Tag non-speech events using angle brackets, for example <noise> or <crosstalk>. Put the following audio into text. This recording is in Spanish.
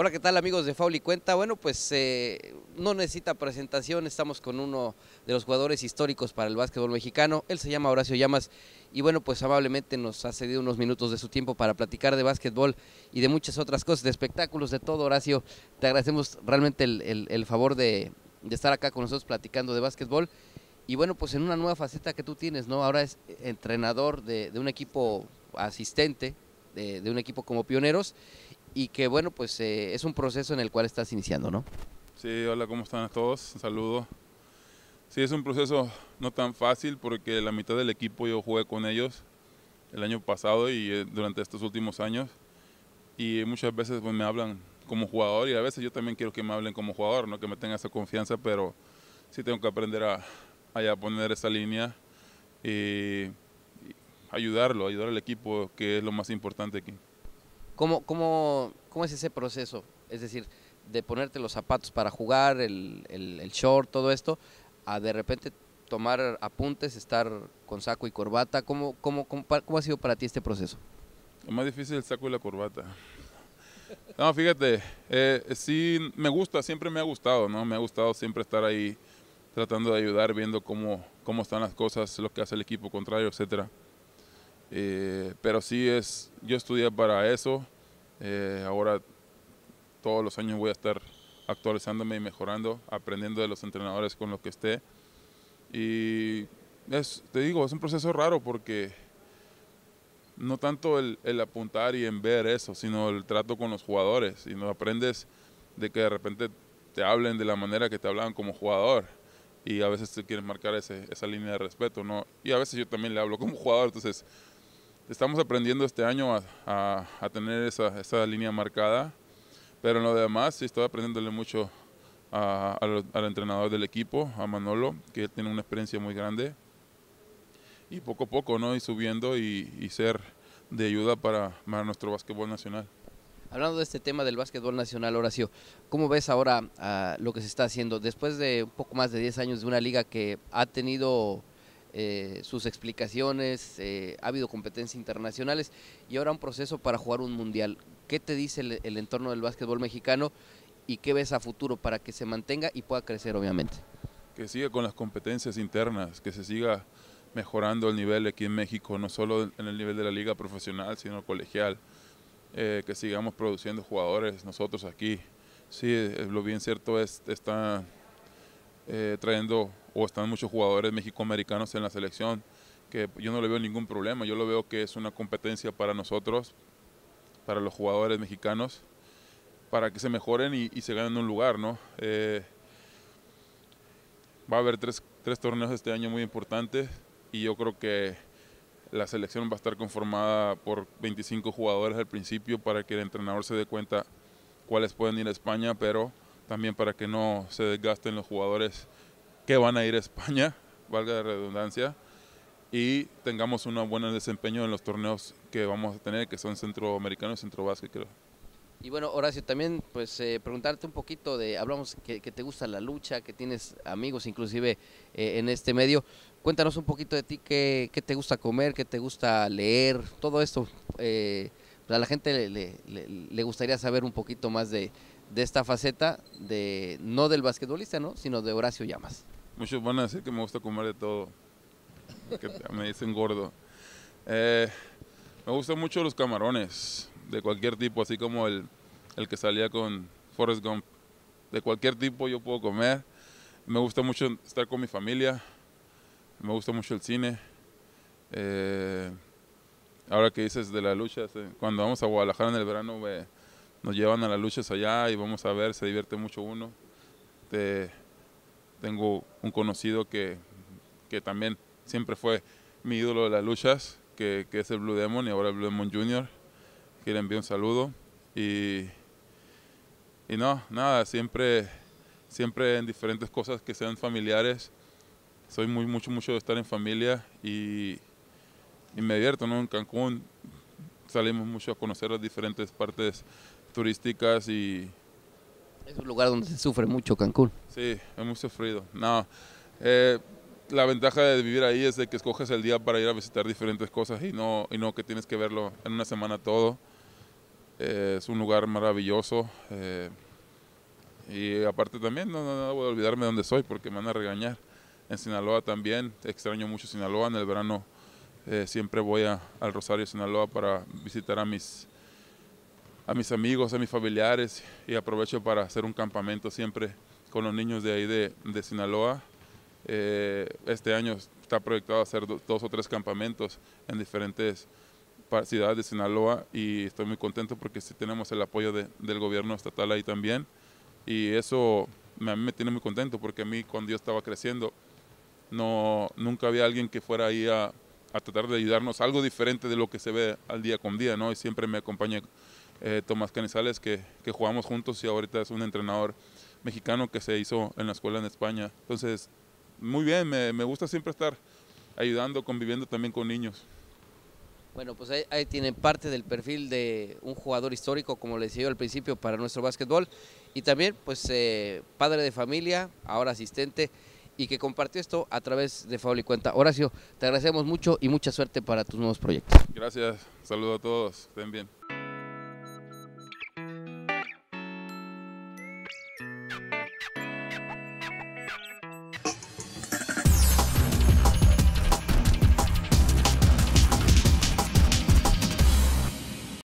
Hola, ¿qué tal amigos de Fauli Cuenta? Bueno, pues eh, no necesita presentación, estamos con uno de los jugadores históricos para el básquetbol mexicano, él se llama Horacio Llamas y bueno, pues amablemente nos ha cedido unos minutos de su tiempo para platicar de básquetbol y de muchas otras cosas, de espectáculos, de todo, Horacio. Te agradecemos realmente el, favor de, estar acá con nosotros platicando de básquetbol y bueno, pues en una nueva faceta que tú tienes, ¿no? Ahora es entrenador de, un equipo asistente, de, de un equipo como pioneros y que bueno, pues eh, es un proceso en el cual estás iniciando, ¿no? Sí, hola, ¿cómo están a todos? saludo. Sí, es un proceso no tan fácil porque la mitad del equipo yo jugué con ellos el año pasado y eh, durante estos últimos años y muchas veces pues, me hablan como jugador y a veces yo también quiero que me hablen como jugador, ¿no? que me tengan esa confianza, pero sí tengo que aprender a, a poner esa línea y ayudarlo, ayudar al equipo, que es lo más importante aquí. ¿Cómo, cómo, cómo es ese proceso? Es decir, de ponerte los zapatos para jugar, el, el, short, todo esto, a de repente tomar apuntes, estar con saco y corbata. ¿Cómo, cómo, cómo, ha sido para ti este proceso? Lo más difícil es el saco y la corbata. No, fíjate, eh, sí me gusta, siempre me ha gustado, ¿no? Me ha gustado siempre estar ahí tratando de ayudar, viendo cómo, cómo están las cosas, lo que hace el equipo contrario, etcétera. Eh, pero sí es, yo estudié para eso. Eh, ahora todos los años voy a estar actualizándome y mejorando, aprendiendo de los entrenadores con los que esté. Y es, te digo, es un proceso raro porque no tanto el, apuntar y en ver eso, sino el trato con los jugadores. Y no aprendes de que de repente te hablen de la manera que te hablaban como jugador. Y a veces te quieren marcar ese, esa línea de respeto, ¿no? Y a veces yo también le hablo como jugador, entonces estamos aprendiendo este año a, a, tener esa, esa, línea marcada, pero en lo demás sí estoy aprendiéndole mucho a, al entrenador del equipo, a Manolo, que tiene una experiencia muy grande, y poco a poco, ¿no? Y subiendo y, ser de ayuda para, para nuestro básquetbol nacional. Hablando de este tema del básquetbol nacional, Horacio, ¿cómo ves ahora ah, lo que se está haciendo después de un poco más de 10 años de una liga que ha tenido eh, sus explicaciones, eh, ha habido competencias internacionales y ahora un proceso para jugar un mundial. ¿Qué te dice el, entorno del básquetbol mexicano y qué ves a futuro para que se mantenga y pueda crecer, obviamente? Que siga con las competencias internas, que se siga mejorando el nivel aquí en México, no solo en el nivel de la liga profesional, sino colegial. Eh, que sigamos produciendo jugadores nosotros aquí. Sí, lo bien cierto es, está eh, trayendo o están muchos jugadores mexicoamericanos en la selección, que yo no le veo ningún problema, yo lo veo que es una competencia para nosotros, para los jugadores mexicanos, para que se mejoren y, se ganen un lugar, ¿no? Eh, va a haber tres, tres torneos este año muy importantes y yo creo que la selección va a estar conformada por 25 jugadores al principio para que el entrenador se dé cuenta cuáles pueden ir a España, pero también para que no se desgasten los jugadores que van a ir a España, <laughs> valga la redundancia, y tengamos un buen desempeño en los torneos que vamos a tener, que son centroamericano y centro creo. Y bueno, Horacio, también pues eh, preguntarte un poquito de, hablamos que, te gusta la lucha, que tienes amigos inclusive eh, en este medio. Cuéntanos un poquito de ti, qué, te gusta comer, qué te gusta leer, todo esto. Eh, a la gente le, gustaría saber un poquito más de, esta faceta, de no del basquetbolista, ¿no? sino de Horacio Llamas. Muchos van a decir que me gusta comer de todo, me dicen gordo. Eh, me gustan mucho los camarones, de cualquier tipo, así como el, el que salía con Forrest Gump. De cualquier tipo yo puedo comer. Me gusta mucho estar con mi familia. Me gusta mucho el cine. Eh, ahora que dices de la lucha. cuando vamos a Guadalajara en el verano, nos llevan a las luchas allá y vamos a ver, se divierte mucho uno. Tengo un conocido que, también siempre fue mi ídolo de las luchas, que, es el Blue Demon y ahora el Blue Demon Junior, que le envío un saludo. Y, y no, nada, siempre, siempre en diferentes cosas que sean familiares. Soy muy, mucho, mucho de estar en familia y, y me divierto, ¿no? En Cancún salimos mucho a conocer las diferentes partes turísticas y... Es un lugar donde se sufre mucho Cancún. Sí, hemos sufrido. No, eh, la ventaja de vivir ahí es de que escoges el día para ir a visitar diferentes cosas y no, y no que tienes que verlo en una semana todo. es un lugar maravilloso. Eh, y aparte también no, no, voy a olvidarme de dónde soy porque me van a regañar. En Sinaloa también, extraño mucho Sinaloa. En el verano eh, siempre voy al Rosario, Sinaloa para visitar a mis, a mis amigos, a mis familiares y aprovecho para hacer un campamento siempre con los niños de ahí de, de Sinaloa. Eh, este año está proyectado hacer dos o tres campamentos en diferentes ciudades de Sinaloa y estoy muy contento porque sí tenemos el apoyo del gobierno estatal ahí también. Y eso a mí me tiene muy contento porque a mí cuando yo estaba creciendo no, nunca había alguien que fuera ahí a, a tratar de ayudarnos, algo diferente de lo que se ve al día con día, ¿no? Y siempre me acompaña eh, Tomás Canizales, que, que jugamos juntos y ahorita es un entrenador mexicano que se hizo en la escuela en España. Entonces, muy bien, me, gusta siempre estar ayudando, conviviendo también con niños. Bueno, pues ahí, tienen parte del perfil de un jugador histórico, como les decía yo al principio, para nuestro básquetbol. Y también, pues, eh, padre de familia, ahora asistente, y que compartió esto a través de Fabio y Cuenta. Horacio, te agradecemos mucho y mucha suerte para tus nuevos proyectos. Gracias, saludo a todos, estén bien.